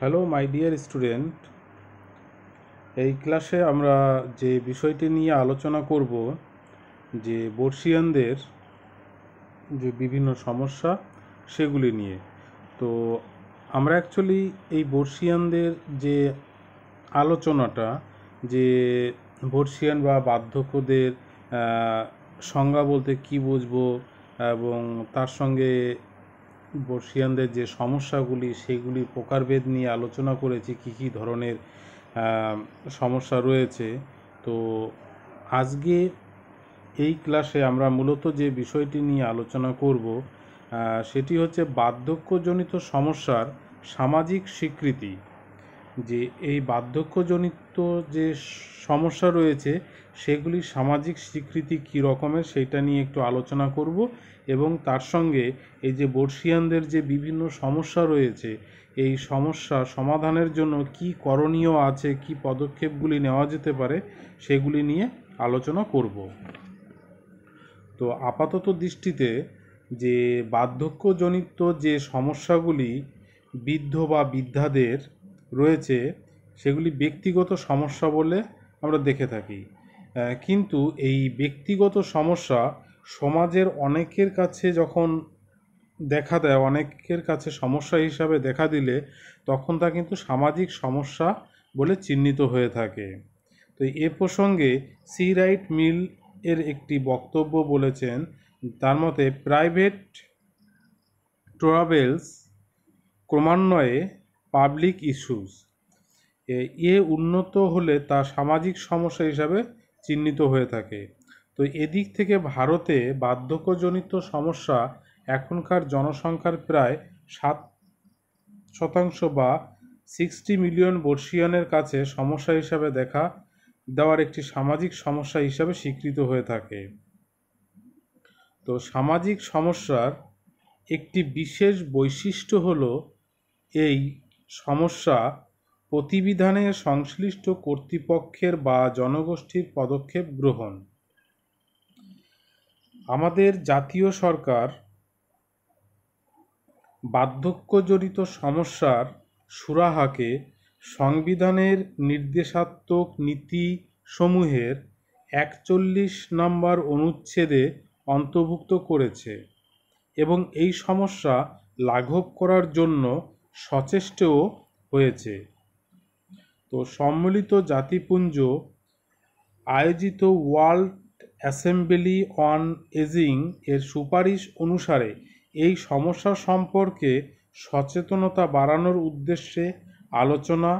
hello my dear student এই ক্লাসে আমরা যে বিষয়টি নিয়ে আলোচনা করব যে বর্ষিয়ানদের যে বিভিন্ন সমস্যা সেগুলি নিয়ে তো আমরা অ্যাকচুয়ালি এই বর্ষিয়ানদের যে আলোচনাটা যে বর্ষিয়ান বা বার্ধক্যদের সংজ্ঞা বলতে কি বুঝবো এবং তার সঙ্গে বর্ষিয়ানদের যে সমস্যাগুলি সেগুলি প্রকারভেদ নিয়ে আলোচনা করেছি কী কী ধরনের সমস্যা রয়েছে তো আজকে এই ক্লাসে আমরা মূলত যে বিষয়টি নিয়ে আলোচনা করব সেটি হচ্ছে বার্ধক্যজনিত সমস্যার সামাজিক স্বীকৃতি যে এই বার্ধক্যজনিত যে সমস্যা রয়েছে সেগুলি সামাজিক স্বীকৃতি কী রকমের সেটা নিয়ে একটু আলোচনা করব এবং তার সঙ্গে এই যে বর্ষিয়ানদের যে বিভিন্ন সমস্যা রয়েছে এই সমস্যা সমাধানের জন্য কি করণীয় আছে কি পদক্ষেপগুলি নেওয়া যেতে পারে সেগুলি নিয়ে আলোচনা করব তো আপাতত দৃষ্টিতে যে বার্ধক্যজনিত যে সমস্যাগুলি বৃদ্ধ বা বৃদ্ধাদের রয়েছে সেগুলি ব্যক্তিগত সমস্যা বলে আমরা দেখে থাকি কিন্তু এই ব্যক্তিগত সমস্যা সমাজের অনেকের কাছে যখন দেখা দেয় অনেকের কাছে সমস্যা হিসাবে দেখা দিলে তখন তা কিন্তু সামাজিক সমস্যা বলে চিহ্নিত হয়ে থাকে তো এ প্রসঙ্গে সি রাইট মিল এর একটি বক্তব্য বলেছেন তার মতে প্রাইভেট ট্রাভেলস ক্রমান্বয়ে পাবলিক ইস্যুস এ উন্নত হলে তা সামাজিক সমস্যা হিসাবে চিহ্নিত হয়ে থাকে তো এদিক থেকে ভারতে বার্ধক্যজনিত সমস্যা এখনকার জনসংখ্যার প্রায় সাত শতাংশ বা সিক্সটি মিলিয়ন বর্ষিয়ানের কাছে সমস্যা হিসাবে দেখা দেওয়ার একটি সামাজিক সমস্যা হিসাবে স্বীকৃত হয়ে থাকে তো সামাজিক সমস্যার একটি বিশেষ বৈশিষ্ট্য হল এই সমস্যা প্রতিবিধানে সংশ্লিষ্ট কর্তৃপক্ষের বা জনগোষ্ঠীর পদক্ষেপ গ্রহণ আমাদের জাতীয় সরকার বার্ধক্যজনিত সমস্যার সুরাহাকে সংবিধানের নির্দেশাত্মক নীতি সমূহের একচল্লিশ নম্বর অনুচ্ছেদে অন্তর্ভুক্ত করেছে এবং এই সমস্যা লাঘব করার জন্য সচেষ্ট হয়েছে তো সম্মিলিত জাতিপুঞ্জ আয়োজিত ওয়ার্ল্ড অ্যাসেম্বলি অন এজিং এর সুপারিশ অনুসারে এই সমস্যা সম্পর্কে সচেতনতা বাড়ানোর উদ্দেশ্যে আলোচনা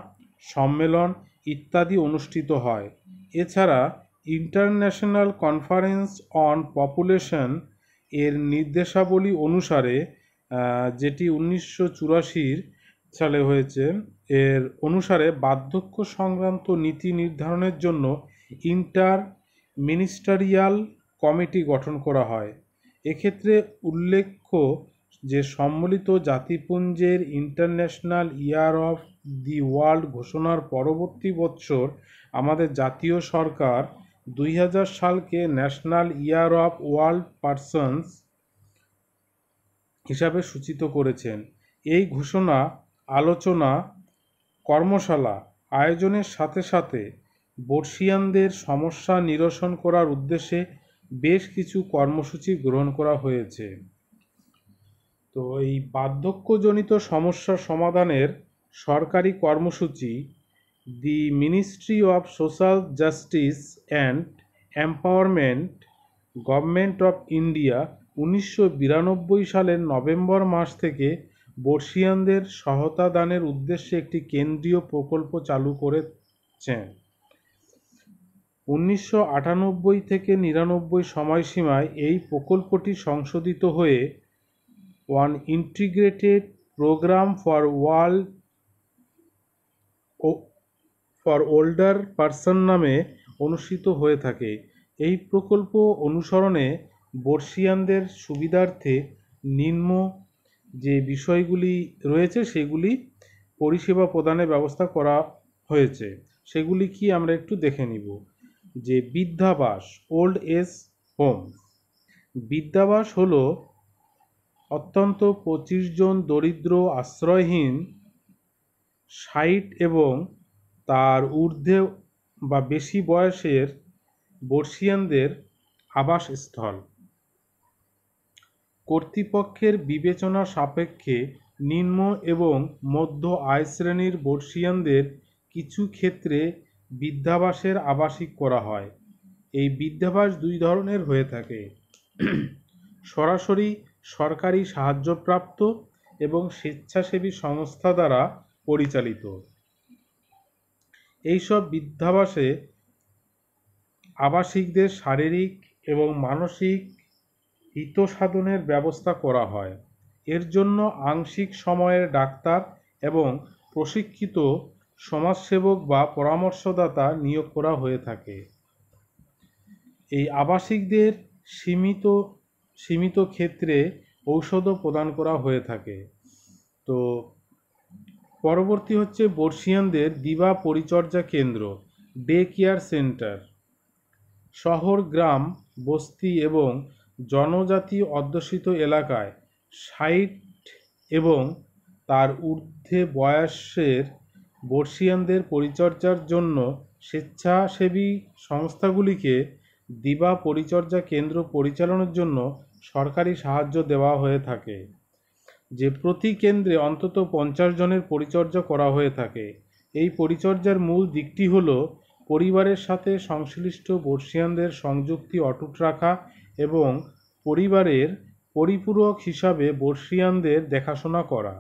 সম্মেলন ইত্যাদি অনুষ্ঠিত হয় এছাড়া ইন্টারন্যাশনাল কনফারেন্স অন পপুলেশন এর নির্দেশাবলী অনুসারে যেটি উনিশশো চুরাশির সালে হয়েছে এর অনুসারে বার্ধক্য সংক্রান্ত নীতি নির্ধারণের জন্য ইন্টার মিনিস্টারিয়াল কমিটি গঠন করা হয় এক্ষেত্রে উল্লেখ্য যে সম্মিলিত জাতিপুঞ্জের international year of the world ঘোষণার পরবর্তী বছর আমাদের জাতীয় সরকার দুই সালকে national year of world persons হিসাবে সূচিত করেছেন এই ঘোষণা আলোচনা কর্মশালা আয়োজনের সাথে সাথে বর্ষিয়ানদের সমস্যা নিরসন করার উদ্দেশ্যে বেশ কিছু কর্মসূচি গ্রহণ করা হয়েছে তো এই বার্ধক্যজনিত সমস্যা সমাধানের সরকারি কর্মসূচি the ministry of social justice and empowerment government of India উনিশশো বিরানব্বই সালের নভেম্বর মাস থেকে বর্ষীয়ানদের সহায়তা দানের উদ্দেশ্যে একটি কেন্দ্রীয় প্রকল্প চালু করেছে উনিশশো আটানব্বই থেকে নিরানব্বই সময়সীমায় এই প্রকল্পটি সংশোধিত হয়ে one integrated programme for world for older person নামে অনুষ্ঠিত হয়ে থাকে এই প্রকল্প অনুসরণে বর্ষীয়ানদের সুবিধার্থে নিম্ন যে বিষয়গুলি রয়েছে সেগুলি পরিষেবা প্রদানের ব্যবস্থা করা হয়েছে সেগুলি কি আমরা একটু দেখে নিব যে বৃদ্ধাবাস ওল্ড এজ হোম বৃদ্ধাবাস হল অত্যন্ত পঁচিশ জন দরিদ্র আশ্রয়হীন সাইট এবং তার ঊর্ধ্বে বা বেশি বয়সের বর্ষিয়ানদের আবাসস্থল কর্তৃপক্ষের বিবেচনা সাপেক্ষে নিম্ন এবং মধ্য আয় শ্রেণীর বর্ষীয়ানদের কিছু ক্ষেত্রে বৃদ্ধাবাসের আবাসিক করা হয় এই বৃদ্ধাবাস দুই ধরনের হয়ে থাকে সরাসরি সরকারি সাহায্যপ্রাপ্ত এবং স্বেচ্ছাসেবী সংস্থা দ্বারা পরিচালিত এইসব বৃদ্ধাবাসে আবাসিকদের শারীরিক এবং মানসিক হিতসাধনের ব্যবস্থা করা হয় এর জন্য আংশিক সময়ের ডাক্তার এবং প্রশিক্ষিত সমাজসেবক বা পরামর্শদাতা নিয়োগ করা হয়ে থাকে এই আবাসিকদের সীমিত সীমিত ক্ষেত্রে ঔষধও প্রদান করা হয়ে থাকে তো পরবর্তী হচ্ছে বর্ষিয়ানদের দিবা পরিচর্যা কেন্দ্র ডে কেয়ার সেন্টার শহর গ্রাম বস্তি এবং জনজাতি অধ্যুষিত এলাকায় ষাট এবং তার ঊর্ধ্বে বয়সের বর্ষীয়ানদের পরিচর্যার জন্য স্বেচ্ছাসেবী সংস্থাগুলিকে দিবা পরিচর্যা কেন্দ্র পরিচালনার জন্য সরকারি সাহায্য দেওয়া হয়ে থাকে যে প্রতি কেন্দ্রে অন্তত পঞ্চাশ জনের পরিচর্যা করা হয়ে থাকে এই পরিচর্যার মূল দিকটি হল পরিবারের সাথে সংশ্লিষ্ট বর্ষিয়ানদের সংযুক্তি অটুট রাখা এবং পরিবারের পরিপূরক হিসাবে বর্ষীয়ানদের দেখাশোনা করা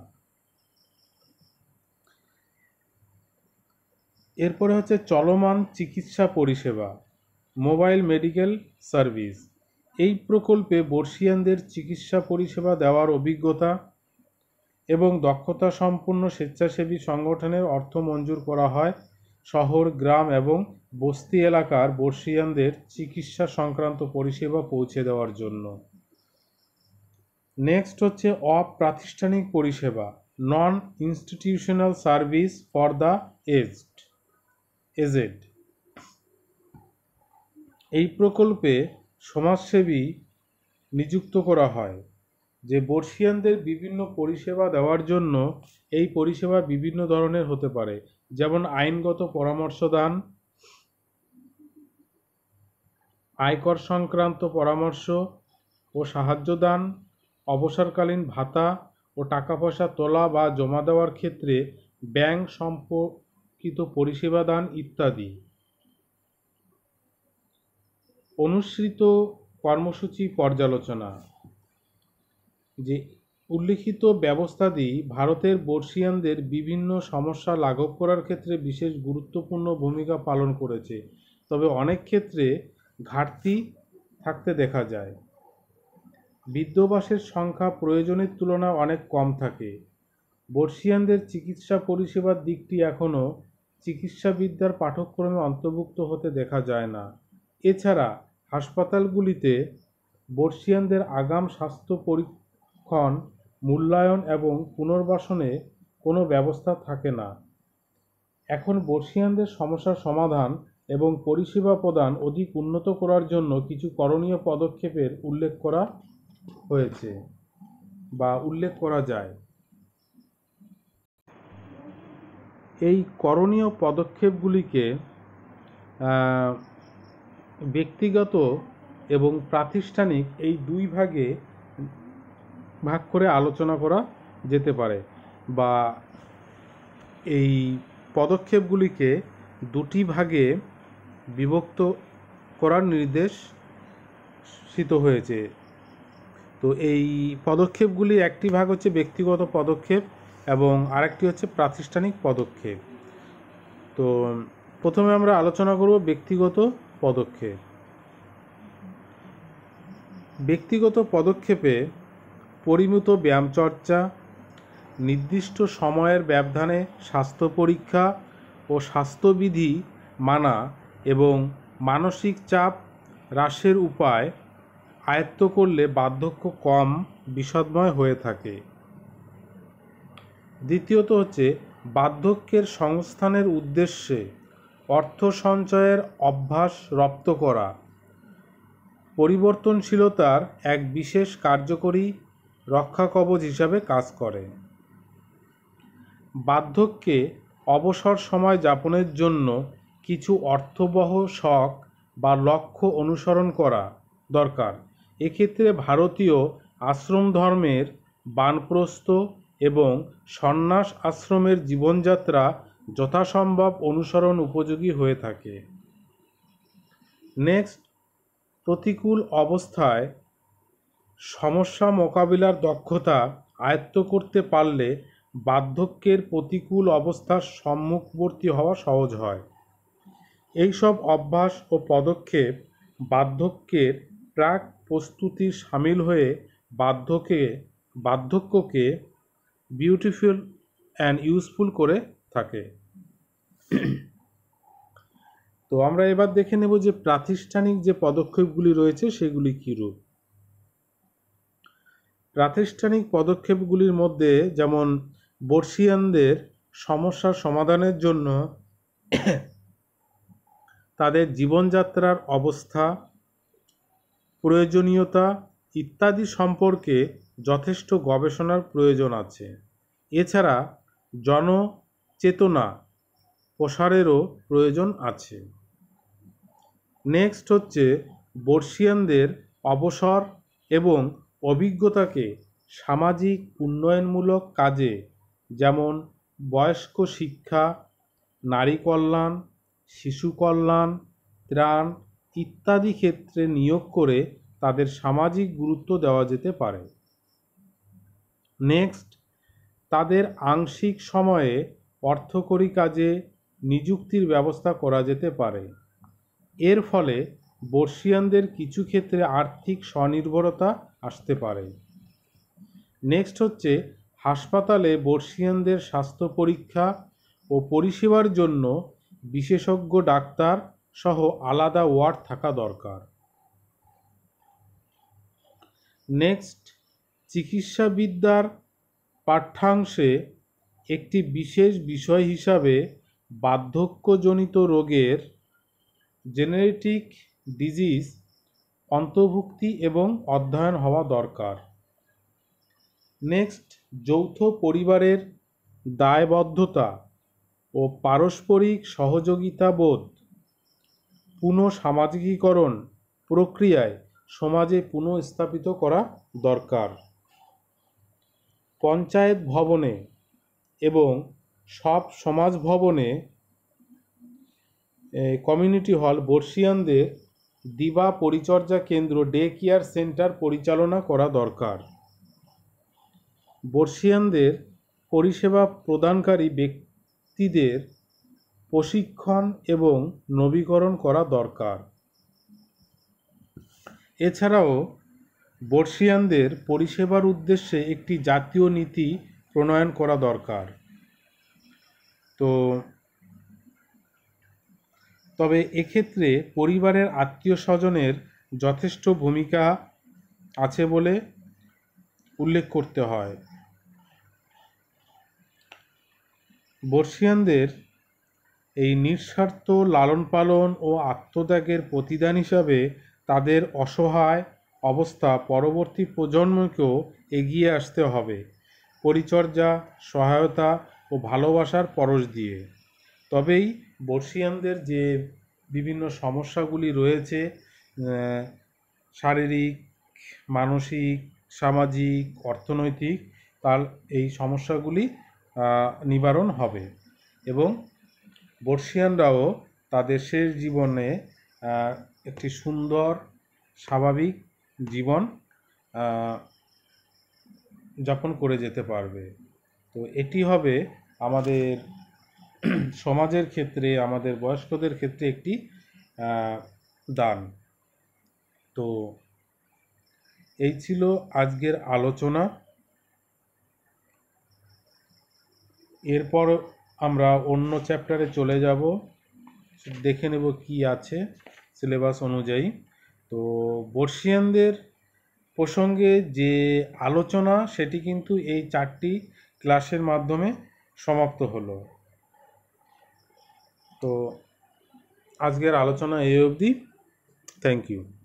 এরপরে হচ্ছে চলমান চিকিৎসা পরিষেবা মোবাইল মেডিকেল সার্ভিস এই প্রকল্পে বর্ষিয়ানদের চিকিৎসা পরিষেবা দেওয়ার অভিজ্ঞতা এবং দক্ষতা সম্পন্ন স্বেচ্ছাসেবী সংগঠনের অর্থ মঞ্জুর করা হয় শহর গ্রাম এবং বস্তি এলাকার বর্ষিয়ানদের চিকিৎসা সংক্রান্ত পরিষেবা পৌঁছে দেওয়ার জন্য নেক্সট হচ্ছে অপ্রাতিষ্ঠানিক পরিষেবা non institutional service for the aged aged এই প্রকল্পে সমাজসেবী নিযুক্ত করা হয় যে বর্ষিয়ানদের বিভিন্ন পরিষেবা দেওয়ার জন্য এই পরিষেবা বিভিন্ন ধরনের হতে পারে যেমন আইনগত পরামর্শ দান আয়কর সংক্রান্ত পরামর্শ ও সাহায্য দান অবসরকালীন ভাতা ও টাকা পয়সা তোলা বা জমা দেওয়ার ক্ষেত্রে ব্যাংক সম্পর্কিত পরিষেবা দান ইত্যাদি অনুসৃত কর্মসূচি পর্যালোচনা যে উল্লিখিত ব্যবস্থাদি ভারতের বর্ষীয়ানদের বিভিন্ন সমস্যা লাঘব করার ক্ষেত্রে বিশেষ গুরুত্বপূর্ণ ভূমিকা পালন করেছে তবে অনেক ক্ষেত্রে ঘাটতি থাকতে দেখা যায় বিদ্যবাসের সংখ্যা প্রয়োজনের তুলনায় অনেক কম থাকে বর্ষীয়ানদের চিকিৎসা পরিষেবার দিকটি এখনও চিকিৎসাবিদ্যার পাঠ্যক্রমে অন্তর্ভুক্ত হতে দেখা যায় না এছাড়া হাসপাতালগুলিতে বর্ষীয়ানদের আগাম স্বাস্থ্য পরীক্ষণ মূল্যায়ন এবং পুনর্বাসনে কোনো ব্যবস্থা থাকে না এখন বর্ষিয়ানদের সমস্যার সমাধান এবং পরিষেবা প্রদান অধিক উন্নত করার জন্য কিছু করণীয় পদক্ষেপের উল্লেখ করা হয়েছে বা উল্লেখ করা যায় এই করণীয় পদক্ষেপগুলিকে ব্যক্তিগত এবং প্রাতিষ্ঠানিক এই দুই ভাগে ভাগ করে আলোচনা করা যেতে পারে বা এই পদক্ষেপগুলিকে দুটি ভাগে বিভক্ত করার নির্দেশ সিত হয়েছে তো এই পদক্ষেপগুলি একটি ভাগ হচ্ছে ব্যক্তিগত পদক্ষেপ এবং আরেকটি হচ্ছে প্রাতিষ্ঠানিক পদক্ষেপ তো প্রথমে আমরা আলোচনা করব ব্যক্তিগত পদক্ষেপ ব্যক্তিগত পদক্ষেপে পরিমিত ব্যায়ামচর্চা নির্দিষ্ট সময়ের ব্যবধানে স্বাস্থ্য পরীক্ষা ও স্বাস্থ্যবিধি মানা এবং মানসিক চাপ হ্রাসের উপায় আয়ত্ত করলে বার্ধক্য কম বিষদময় হয়ে থাকে দ্বিতীয়ত হচ্ছে বার্ধক্যের সংস্থানের উদ্দেশ্যে অর্থ সঞ্চয়ের অভ্যাস রপ্ত করা পরিবর্তনশীলতার এক বিশেষ কার্যকরী রক্ষা কবচ হিসাবে কাজ করে বার্ধক্যে অবসর সময় যাপনের জন্য কিছু অর্থবহ শখ বা লক্ষ্য অনুসরণ করা দরকার এক্ষেত্রে ভারতীয় আশ্রম ধর্মের বানপ্রস্থ এবং সন্ন্যাস আশ্রমের জীবনযাত্রা যথাসম্ভব অনুসরণ উপযোগী হয়ে থাকে নেক্সট প্রতিকূল অবস্থায় সমস্যা মোকাবিলার দক্ষতা আয়ত্ত করতে পারলে বার্ধক্যের প্রতিকূল অবস্থার সম্মুখবর্তী হওয়া সহজ হয় এইসব অভ্যাস ও পদক্ষেপ বার্ধক্যের প্রাক প্রস্তুতি সামিল হয়ে বার্ধকে বার্ধক্যকে বিউটিফুল অ্যান্ড ইউজফুল করে থাকে তো আমরা এবার দেখে নেব যে প্রাতিষ্ঠানিক যে পদক্ষেপগুলি রয়েছে সেগুলি কী রূপ প্রাতিষ্ঠানিক পদক্ষেপগুলির মধ্যে যেমন বর্ষিয়ানদের সমস্যা সমাধানের জন্য তাদের জীবনযাত্রার অবস্থা প্রয়োজনীয়তা ইত্যাদি সম্পর্কে যথেষ্ট গবেষণার প্রয়োজন আছে এছাড়া জনচেতনা প্রসারেরও প্রয়োজন আছে নেক্সট হচ্ছে বর্ষিয়ানদের অবসর এবং অভিজ্ঞতাকে সামাজিক উন্নয়নমূলক কাজে যেমন বয়স্ক শিক্ষা নারী কল্যাণ শিশু কল্যাণ ত্রাণ ইত্যাদি ক্ষেত্রে নিয়োগ করে তাদের সামাজিক গুরুত্ব দেওয়া যেতে পারে নেক্সট তাদের আংশিক সময়ে অর্থকরী কাজে নিযুক্তির ব্যবস্থা করা যেতে পারে এর ফলে বর্ষিয়ানদের কিছু ক্ষেত্রে আর্থিক স্বনির্ভরতা আসতে পারে নেক্সট হচ্ছে হাসপাতালে বর্ষিয়ানদের স্বাস্থ্য পরীক্ষা ও পরিষেবার জন্য বিশেষজ্ঞ ডাক্তার সহ আলাদা ওয়ার্ড থাকা দরকার নেক্সট চিকিৎসাবিদ্যার পাঠ্যাংশে একটি বিশেষ বিষয় হিসাবে বার্ধক্যজনিত রোগের জেনেটিক ডিজিজ অন্তর্ভুক্তি এবং অধ্যয়ন হওয়া দরকার নেক্সট যৌথ পরিবারের দায়বদ্ধতা ও পারস্পরিক সহযোগিতাবোধ পুনঃসামাজিকীকরণ প্রক্রিয়ায় সমাজে পুনঃস্থাপিত করা দরকার পঞ্চায়েত ভবনে এবং সব সমাজ ভবনে কমিউনিটি হল বর্ষিয়ানদের দিবা পরিচর্যা কেন্দ্র ডে কেয়ার সেন্টার পরিচালনা করা দরকার বর্ষিয়ানদের পরিষেবা প্রদানকারী ব্যক্তিদের প্রশিক্ষণ এবং নবীকরণ করা দরকার এছাড়াও বর্ষিয়ানদের পরিষেবার উদ্দেশ্যে একটি জাতীয় নীতি প্রণয়ন করা দরকার তো তবে এক্ষেত্রে পরিবারের আত্মীয় স্বজনের যথেষ্ট ভূমিকা আছে বলে উল্লেখ করতে হয় বর্ষিয়ানদের এই নিঃস্বার্থ লালন পালন ও আত্মত্যাগের প্রতিদান হিসাবে তাদের অসহায় অবস্থা পরবর্তী প্রজন্মকেও এগিয়ে আসতে হবে পরিচর্যা সহায়তা ও ভালোবাসার পরশ দিয়ে তবেই বর্ষিয়ানদের যে বিভিন্ন সমস্যাগুলি রয়েছে শারীরিক মানসিক সামাজিক অর্থনৈতিক তার এই সমস্যাগুলি নিবারণ হবে এবং বর্ষিয়ানরাও তাদের শেষ জীবনে একটি সুন্দর স্বাভাবিক জীবন যাপন করে যেতে পারবে তো এটি হবে আমাদের সমাজের ক্ষেত্রে আমাদের বয়স্কদের ক্ষেত্রে একটি দান তো এই ছিল আজকের আলোচনা এরপর আমরা অন্য চ্যাপ্টারে চলে যাব দেখে নেব কি আছে সিলেবাস অনুযায়ী তো বর্ষিয়ানদের প্রসঙ্গে যে আলোচনা সেটি কিন্তু এই চারটি ক্লাসের মাধ্যমে সমাপ্ত হলো তো আজকের আলোচনা এই অবধি থ্যাংক ইউ